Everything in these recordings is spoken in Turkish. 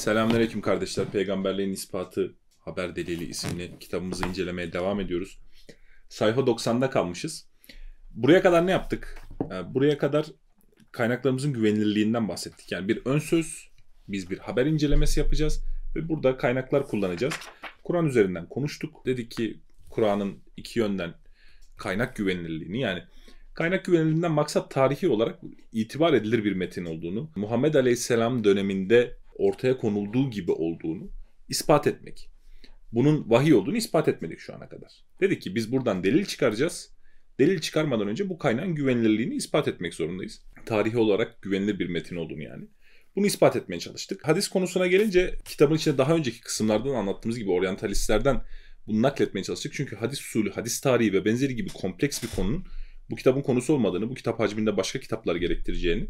Selamünaleyküm kardeşler. Peygamberliğin ispatı Haber Delili isimli kitabımızı incelemeye devam ediyoruz. Sayfa 90'da kalmışız. Buraya kadar ne yaptık? Ee, buraya kadar kaynaklarımızın güvenilirliğinden bahsettik. Yani bir ön söz, biz bir haber incelemesi yapacağız ve burada kaynaklar kullanacağız. Kur'an üzerinden konuştuk. Dedik ki Kur'an'ın iki yönden kaynak güvenilirliğini yani Kaynak güvenilirliğinden maksat tarihi olarak itibar edilir bir metin olduğunu, Muhammed Aleyhisselam döneminde ortaya konulduğu gibi olduğunu ispat etmek. Bunun vahiy olduğunu ispat etmedik şu ana kadar. Dedik ki biz buradan delil çıkaracağız. Delil çıkarmadan önce bu kaynağın güvenilirliğini ispat etmek zorundayız. Tarihi olarak güvenilir bir metin olduğunu yani. Bunu ispat etmeye çalıştık. Hadis konusuna gelince kitabın içinde daha önceki kısımlardan anlattığımız gibi oryantalistlerden bunu nakletmeye çalıştık. Çünkü hadis usulü, hadis tarihi ve benzeri gibi kompleks bir konunun bu kitabın konusu olmadığını, bu kitap hacminde başka kitaplar gerektireceğini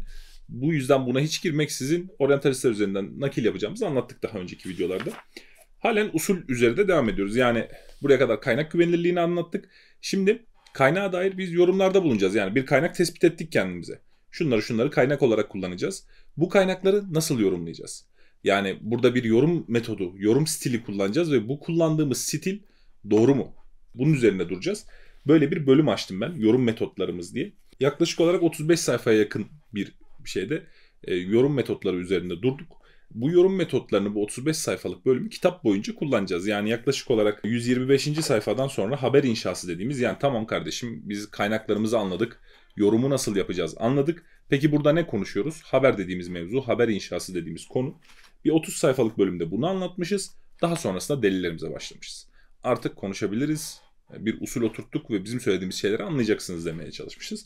bu yüzden buna hiç girmek sizin oryantalistler üzerinden nakil yapacağımızı anlattık daha önceki videolarda. Halen usul üzerinde devam ediyoruz. Yani buraya kadar kaynak güvenilirliğini anlattık. Şimdi kaynağa dair biz yorumlarda bulunacağız. Yani bir kaynak tespit ettik kendimize. Şunları şunları kaynak olarak kullanacağız. Bu kaynakları nasıl yorumlayacağız? Yani burada bir yorum metodu, yorum stili kullanacağız ve bu kullandığımız stil doğru mu? Bunun üzerine duracağız. Böyle bir bölüm açtım ben yorum metotlarımız diye. Yaklaşık olarak 35 sayfaya yakın bir bir şeyde e, yorum metotları üzerinde durduk. Bu yorum metotlarını bu 35 sayfalık bölümü kitap boyunca kullanacağız. Yani yaklaşık olarak 125. sayfadan sonra haber inşası dediğimiz yani tamam kardeşim biz kaynaklarımızı anladık. Yorumu nasıl yapacağız anladık. Peki burada ne konuşuyoruz? Haber dediğimiz mevzu, haber inşası dediğimiz konu. Bir 30 sayfalık bölümde bunu anlatmışız. Daha sonrasında delillerimize başlamışız. Artık konuşabiliriz bir usul oturttuk ve bizim söylediğimiz şeyleri anlayacaksınız demeye çalışmışız.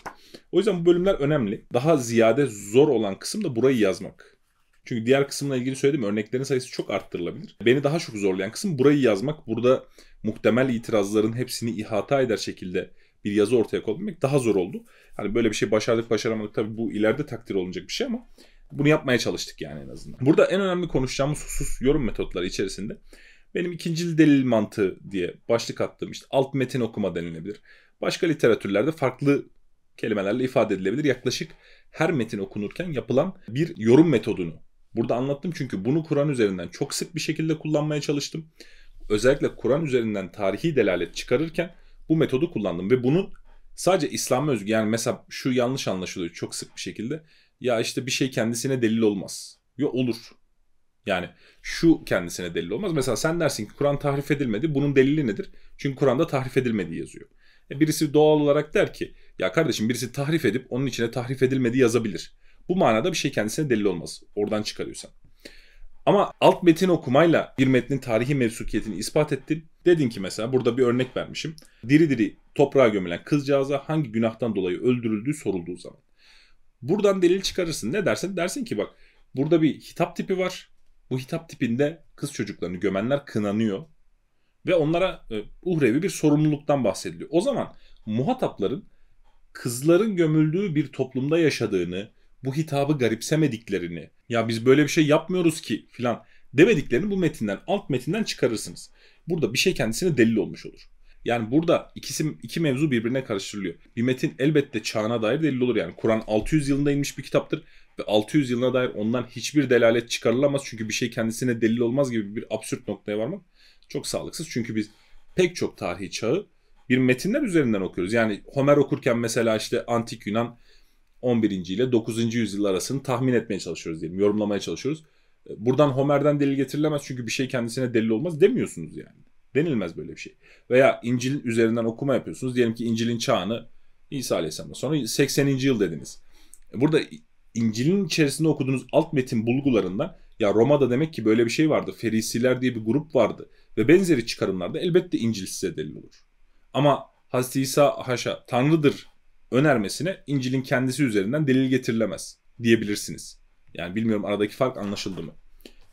O yüzden bu bölümler önemli. Daha ziyade zor olan kısım da burayı yazmak. Çünkü diğer kısımla ilgili söyledim örneklerin sayısı çok arttırılabilir. Beni daha çok zorlayan kısım burayı yazmak. Burada muhtemel itirazların hepsini ihata eder şekilde bir yazı ortaya koymak daha zor oldu. Hani böyle bir şey başardık başaramadık tabii bu ileride takdir olunacak bir şey ama bunu yapmaya çalıştık yani en azından. Burada en önemli konuşacağımız husus yorum metotları içerisinde benim ikincil delil mantığı diye başlık attığım işte alt metin okuma denilebilir. Başka literatürlerde farklı kelimelerle ifade edilebilir. Yaklaşık her metin okunurken yapılan bir yorum metodunu burada anlattım. Çünkü bunu Kur'an üzerinden çok sık bir şekilde kullanmaya çalıştım. Özellikle Kur'an üzerinden tarihi delalet çıkarırken bu metodu kullandım ve bunu sadece İslam'a özgü yani mesela şu yanlış anlaşılıyor çok sık bir şekilde. Ya işte bir şey kendisine delil olmaz. Ya olur. Yani şu kendisine delil olmaz. Mesela sen dersin ki Kur'an tahrif edilmedi. Bunun delili nedir? Çünkü Kur'an'da tahrif edilmedi yazıyor. E birisi doğal olarak der ki ya kardeşim birisi tahrif edip onun içine tahrif edilmedi yazabilir. Bu manada bir şey kendisine delil olmaz. Oradan çıkarıyorsan. Ama alt metin okumayla bir metnin tarihi mevsukiyetini ispat ettin. Dedin ki mesela burada bir örnek vermişim. Diri diri toprağa gömülen kızcağıza hangi günahtan dolayı öldürüldüğü sorulduğu zaman. Buradan delil çıkarırsın. Ne dersin? Dersin ki bak burada bir hitap tipi var bu hitap tipinde kız çocuklarını gömenler kınanıyor ve onlara e, uhrevi bir sorumluluktan bahsediliyor. O zaman muhatapların kızların gömüldüğü bir toplumda yaşadığını, bu hitabı garipsemediklerini, ya biz böyle bir şey yapmıyoruz ki filan demediklerini bu metinden, alt metinden çıkarırsınız. Burada bir şey kendisine delil olmuş olur. Yani burada ikisi iki mevzu birbirine karıştırılıyor. Bir metin elbette çağına dair delil olur yani. Kur'an 600 yılında inmiş bir kitaptır ve 600 yılına dair ondan hiçbir delalet çıkarılamaz. Çünkü bir şey kendisine delil olmaz gibi bir absürt noktaya varmak çok sağlıksız. Çünkü biz pek çok tarihi çağı bir metinler üzerinden okuyoruz. Yani Homer okurken mesela işte antik Yunan 11. ile 9. yüzyıl arasını tahmin etmeye çalışıyoruz diyelim. Yorumlamaya çalışıyoruz. Buradan Homer'den delil getirilemez çünkü bir şey kendisine delil olmaz demiyorsunuz yani. Denilmez böyle bir şey. Veya İncil üzerinden okuma yapıyorsunuz. Diyelim ki İncil'in çağını İsa Aleyhisselam'dan sonra 80. yıl dediniz. Burada İncil'in içerisinde okuduğunuz alt metin bulgularından ya Roma'da demek ki böyle bir şey vardı. Ferisiler diye bir grup vardı. Ve benzeri çıkarımlarda elbette İncil size delil olur. Ama Hazreti İsa haşa Tanrı'dır önermesine İncil'in kendisi üzerinden delil getirilemez diyebilirsiniz. Yani bilmiyorum aradaki fark anlaşıldı mı?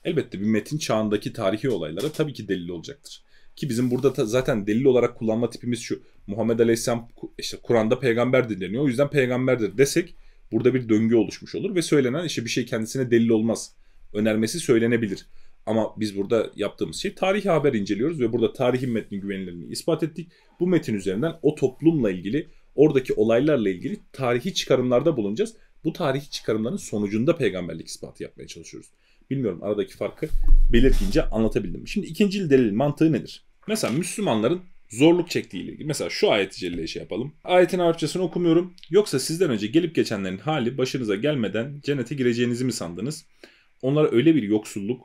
Elbette bir metin çağındaki tarihi olaylara tabii ki delil olacaktır. Ki bizim burada zaten delil olarak kullanma tipimiz şu. Muhammed Aleyhisselam işte Kur'an'da peygamber deniyor. O yüzden peygamberdir desek burada bir döngü oluşmuş olur ve söylenen işte bir şey kendisine delil olmaz. Önermesi söylenebilir. Ama biz burada yaptığımız şey tarihi haber inceliyoruz ve burada tarihi metnin güvenilirliğini ispat ettik. Bu metin üzerinden o toplumla ilgili, oradaki olaylarla ilgili tarihi çıkarımlarda bulunacağız. Bu tarihi çıkarımların sonucunda peygamberlik ispatı yapmaya çalışıyoruz. Bilmiyorum aradaki farkı belirtince anlatabildim. Şimdi ikincil delil mantığı nedir? Mesela Müslümanların zorluk çektiği ile ilgili. Mesela şu ayet-i celleyi şey yapalım. Ayetin Arapçasını okumuyorum. Yoksa sizden önce gelip geçenlerin hali başınıza gelmeden cennete gireceğinizi mi sandınız? Onlara öyle bir yoksulluk,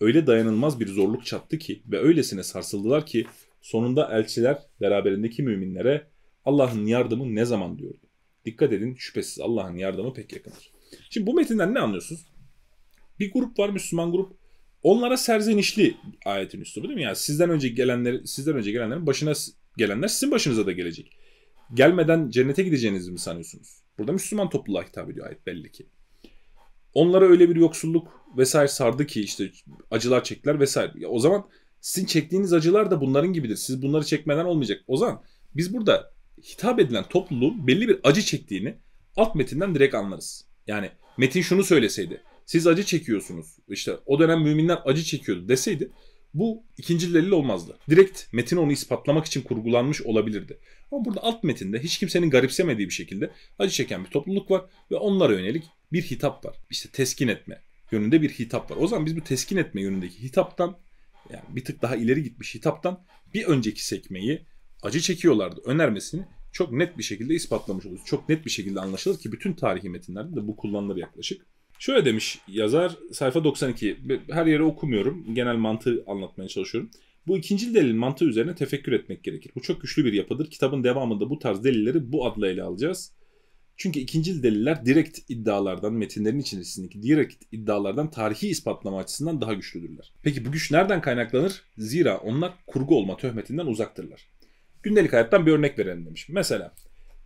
öyle dayanılmaz bir zorluk çattı ki ve öylesine sarsıldılar ki sonunda elçiler beraberindeki müminlere Allah'ın yardımı ne zaman diyordu. Dikkat edin şüphesiz Allah'ın yardımı pek yakındır. Şimdi bu metinden ne anlıyorsunuz? bir grup var Müslüman grup. Onlara serzenişli ayetin üslubu değil mi? Yani sizden önce gelenler, sizden önce gelenlerin başına gelenler sizin başınıza da gelecek. Gelmeden cennete gideceğinizi mi sanıyorsunuz? Burada Müslüman topluluğa hitap ediyor ayet belli ki. Onlara öyle bir yoksulluk vesaire sardı ki işte acılar çektiler vesaire. Ya o zaman sizin çektiğiniz acılar da bunların gibidir. Siz bunları çekmeden olmayacak. O zaman biz burada hitap edilen topluluğun belli bir acı çektiğini alt metinden direkt anlarız. Yani metin şunu söyleseydi siz acı çekiyorsunuz. İşte o dönem müminler acı çekiyordu deseydi bu ikinci delil olmazdı. Direkt metin onu ispatlamak için kurgulanmış olabilirdi. Ama burada alt metinde hiç kimsenin garipsemediği bir şekilde acı çeken bir topluluk var ve onlara yönelik bir hitap var. İşte teskin etme yönünde bir hitap var. O zaman biz bu teskin etme yönündeki hitaptan yani bir tık daha ileri gitmiş hitaptan bir önceki sekmeyi acı çekiyorlardı önermesini çok net bir şekilde ispatlamış oluruz. Çok net bir şekilde anlaşılır ki bütün tarihi metinlerde de bu kullanılır yaklaşık. Şöyle demiş yazar sayfa 92. Her yere okumuyorum. Genel mantığı anlatmaya çalışıyorum. Bu ikinci delil mantığı üzerine tefekkür etmek gerekir. Bu çok güçlü bir yapıdır. Kitabın devamında bu tarz delilleri bu adla ele alacağız. Çünkü ikinci deliller direkt iddialardan, metinlerin içerisindeki direkt iddialardan tarihi ispatlama açısından daha güçlüdürler. Peki bu güç nereden kaynaklanır? Zira onlar kurgu olma töhmetinden uzaktırlar. Gündelik hayattan bir örnek verelim demiş. Mesela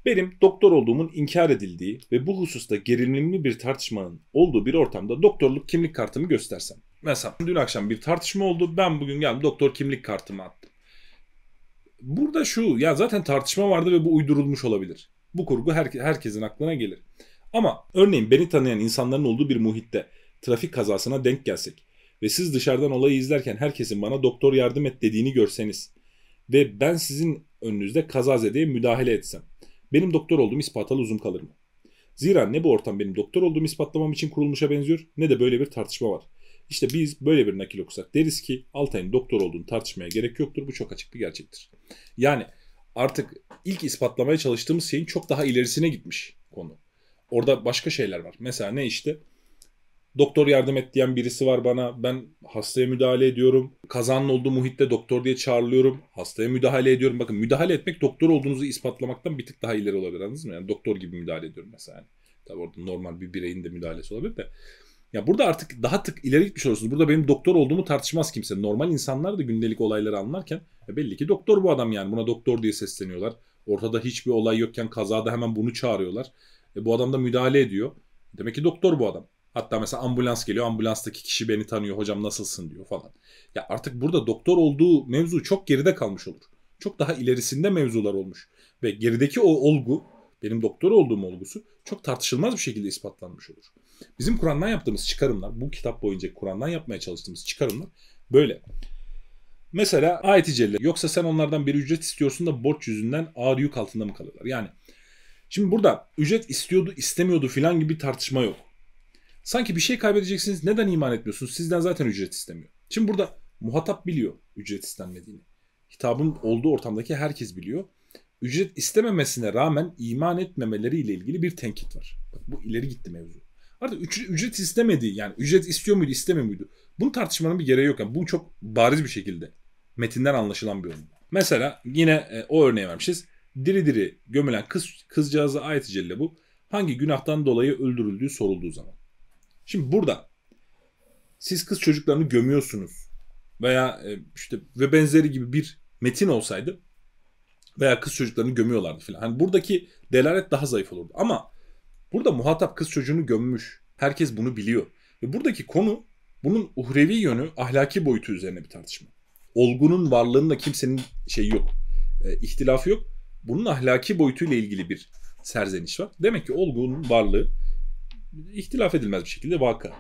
benim doktor olduğumun inkar edildiği ve bu hususta gerilimli bir tartışmanın olduğu bir ortamda doktorluk kimlik kartımı göstersem. Mesela dün akşam bir tartışma oldu. Ben bugün geldim doktor kimlik kartımı attım. Burada şu ya zaten tartışma vardı ve bu uydurulmuş olabilir. Bu kurgu her, herkesin aklına gelir. Ama örneğin beni tanıyan insanların olduğu bir muhitte trafik kazasına denk gelsek ve siz dışarıdan olayı izlerken herkesin bana doktor yardım et dediğini görseniz ve ben sizin önünüzde kazazedeye müdahale etsem benim doktor olduğum ispatalı uzun kalır mı? Zira ne bu ortam benim doktor olduğumu ispatlamam için kurulmuşa benziyor ne de böyle bir tartışma var. İşte biz böyle bir nakil okusak deriz ki Altay'ın doktor olduğunu tartışmaya gerek yoktur. Bu çok açık bir gerçektir. Yani artık ilk ispatlamaya çalıştığımız şeyin çok daha ilerisine gitmiş konu. Orada başka şeyler var. Mesela ne işte Doktor yardım et diyen birisi var bana. Ben hastaya müdahale ediyorum. Kazanın olduğu muhitte doktor diye çağrılıyorum. Hastaya müdahale ediyorum. Bakın müdahale etmek doktor olduğunuzu ispatlamaktan bir tık daha ileri olabilir anladınız mı? Yani doktor gibi müdahale ediyorum mesela. Yani. Tabii orada normal bir bireyin de müdahalesi olabilir de. Ya burada artık daha tık ileri gitmiş olursunuz. Burada benim doktor olduğumu tartışmaz kimse. Normal insanlar da gündelik olayları anlarken e belli ki doktor bu adam yani. Buna doktor diye sesleniyorlar. Ortada hiçbir olay yokken kazada hemen bunu çağırıyorlar. E, bu adam da müdahale ediyor. Demek ki doktor bu adam. Hatta mesela ambulans geliyor. Ambulanstaki kişi beni tanıyor. Hocam nasılsın diyor falan. Ya artık burada doktor olduğu mevzu çok geride kalmış olur. Çok daha ilerisinde mevzular olmuş. Ve gerideki o olgu benim doktor olduğum olgusu çok tartışılmaz bir şekilde ispatlanmış olur. Bizim Kur'an'dan yaptığımız çıkarımlar, bu kitap boyunca Kur'an'dan yapmaya çalıştığımız çıkarımlar böyle. Mesela ayet-i celle yoksa sen onlardan bir ücret istiyorsun da borç yüzünden ağır yük altında mı kalıyorlar? Yani şimdi burada ücret istiyordu istemiyordu filan gibi bir tartışma yok. Sanki bir şey kaybedeceksiniz neden iman etmiyorsunuz? Sizden zaten ücret istemiyor. Şimdi burada muhatap biliyor ücret istenmediğini. Hitabın olduğu ortamdaki herkes biliyor. Ücret istememesine rağmen iman etmemeleriyle ilgili bir tenkit var. Bak, bu ileri gitti mevzu. Arada ücret istemedi yani ücret istiyor muydu istemiyor muydu? Bunu tartışmanın bir gereği yok. Yani bu çok bariz bir şekilde metinden anlaşılan bir olgu. Mesela yine e, o örneği vermişiz. Diri diri gömülen kız kızcağıza ait celle bu hangi günahtan dolayı öldürüldüğü sorulduğu zaman. Şimdi burada siz kız çocuklarını gömüyorsunuz veya e, işte ve benzeri gibi bir metin olsaydı veya kız çocuklarını gömüyorlardı filan. Hani buradaki delalet daha zayıf olurdu. Ama burada muhatap kız çocuğunu gömmüş. Herkes bunu biliyor. Ve buradaki konu bunun uhrevi yönü ahlaki boyutu üzerine bir tartışma. Olgunun varlığında kimsenin şey yok. E, ihtilafı yok. Bunun ahlaki boyutuyla ilgili bir serzeniş var. Demek ki olgunun varlığı ihtilaf edilmez bir şekilde vaka.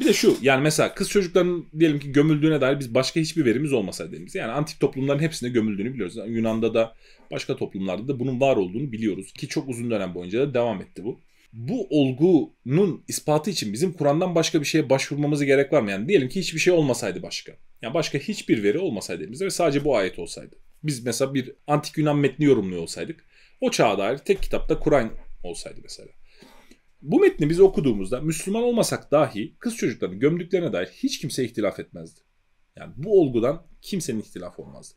Bir de şu yani mesela kız çocukların diyelim ki gömüldüğüne dair biz başka hiçbir verimiz olmasa dediğimiz Yani antik toplumların hepsinde gömüldüğünü biliyoruz. Yani Yunan'da da başka toplumlarda da bunun var olduğunu biliyoruz. Ki çok uzun dönem boyunca da devam etti bu. Bu olgunun ispatı için bizim Kur'an'dan başka bir şeye başvurmamıza gerek var mı? Yani diyelim ki hiçbir şey olmasaydı başka. Yani başka hiçbir veri olmasaydı elimizde ve sadece bu ayet olsaydı. Biz mesela bir antik Yunan metni yorumluyor olsaydık. O çağa dair tek kitapta Kur'an olsaydı mesela. Bu metni biz okuduğumuzda Müslüman olmasak dahi kız çocuklarını gömdüklerine dair hiç kimse ihtilaf etmezdi. Yani bu olgudan kimsenin ihtilaf olmazdı.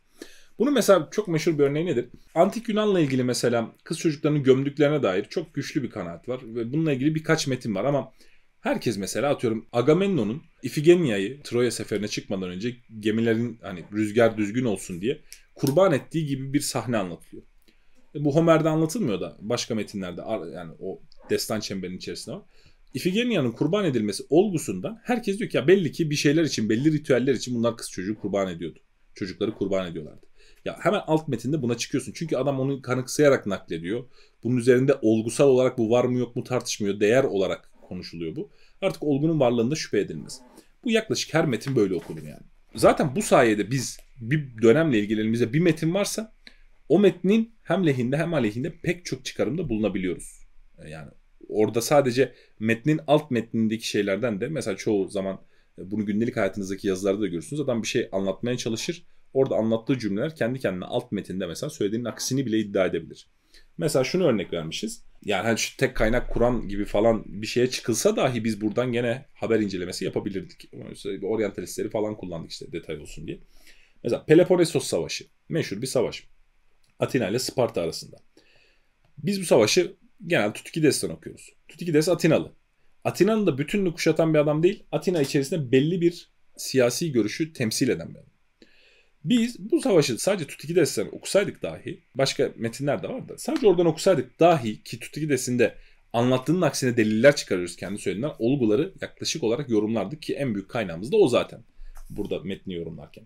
Bunun mesela çok meşhur bir örneği nedir? Antik Yunan'la ilgili mesela kız çocuklarını gömdüklerine dair çok güçlü bir kanaat var ve bununla ilgili birkaç metin var ama herkes mesela atıyorum Agamemnon'un İfigenia'yı Troya seferine çıkmadan önce gemilerin hani rüzgar düzgün olsun diye kurban ettiği gibi bir sahne anlatılıyor. E, bu Homer'de anlatılmıyor da başka metinlerde yani o destan çemberinin içerisinde var. İfigenia'nın kurban edilmesi olgusundan herkes diyor ki ya belli ki bir şeyler için, belli ritüeller için bunlar kız çocuğu kurban ediyordu. Çocukları kurban ediyorlardı. Ya hemen alt metinde buna çıkıyorsun. Çünkü adam onu kanıksayarak naklediyor. Bunun üzerinde olgusal olarak bu var mı yok mu tartışmıyor. Değer olarak konuşuluyor bu. Artık olgunun varlığında şüphe edilmez. Bu yaklaşık her metin böyle okunur yani. Zaten bu sayede biz bir dönemle ilgili elimizde bir metin varsa o metnin hem lehinde hem aleyhinde pek çok çıkarımda bulunabiliyoruz. E, yani orada sadece metnin alt metnindeki şeylerden de mesela çoğu zaman e, bunu gündelik hayatınızdaki yazılarda da görürsünüz. Adam bir şey anlatmaya çalışır. Orada anlattığı cümleler kendi kendine alt metinde mesela söylediğinin aksini bile iddia edebilir. Mesela şunu örnek vermişiz. Yani hani şu tek kaynak Kur'an gibi falan bir şeye çıkılsa dahi biz buradan gene haber incelemesi yapabilirdik. Oryantalistleri falan kullandık işte detay olsun diye. Mesela Peloponnesos Savaşı. Meşhur bir savaş. Atina ile Sparta arasında. Biz bu savaşı genelde Tutikides'ten okuyoruz. Tutikides Atinalı. Atina'nın da bütününü kuşatan bir adam değil. Atina içerisinde belli bir siyasi görüşü temsil eden bir adam. Biz bu savaşı sadece Tutikides'ten okusaydık dahi, başka metinler de var da, sadece oradan okusaydık dahi ki Tutikides'in de anlattığının aksine deliller çıkarıyoruz kendi söylediğinden, olguları yaklaşık olarak yorumlardık ki en büyük kaynağımız da o zaten burada metni yorumlarken.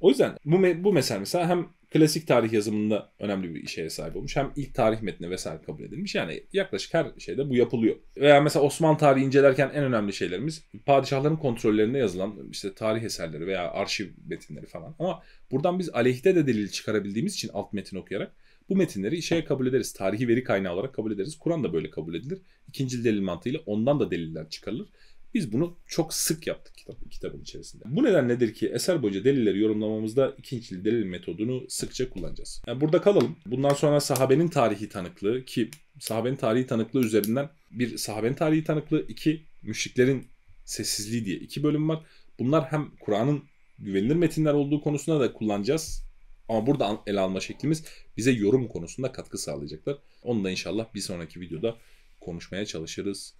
O yüzden bu, bu mesele mesela hem klasik tarih yazımında önemli bir şeye sahip olmuş. Hem ilk tarih metni vesaire kabul edilmiş. Yani yaklaşık her şeyde bu yapılıyor. Veya mesela Osmanlı tarihi incelerken en önemli şeylerimiz padişahların kontrollerinde yazılan işte tarih eserleri veya arşiv metinleri falan. Ama buradan biz aleyhte de delil çıkarabildiğimiz için alt metin okuyarak bu metinleri şeye kabul ederiz. Tarihi veri kaynağı olarak kabul ederiz. Kur'an da böyle kabul edilir. İkinci delil mantığıyla ondan da deliller çıkarılır. Biz bunu çok sık yaptık kitap, kitabın içerisinde. Bu neden nedir ki eser boyunca delilleri yorumlamamızda ikincili delil metodunu sıkça kullanacağız. Yani burada kalalım. Bundan sonra sahabenin tarihi tanıklığı ki sahabenin tarihi tanıklığı üzerinden bir sahabenin tarihi tanıklığı, iki müşriklerin sessizliği diye iki bölüm var. Bunlar hem Kur'an'ın güvenilir metinler olduğu konusunda da kullanacağız. Ama burada ele alma şeklimiz bize yorum konusunda katkı sağlayacaklar. Onu da inşallah bir sonraki videoda konuşmaya çalışırız.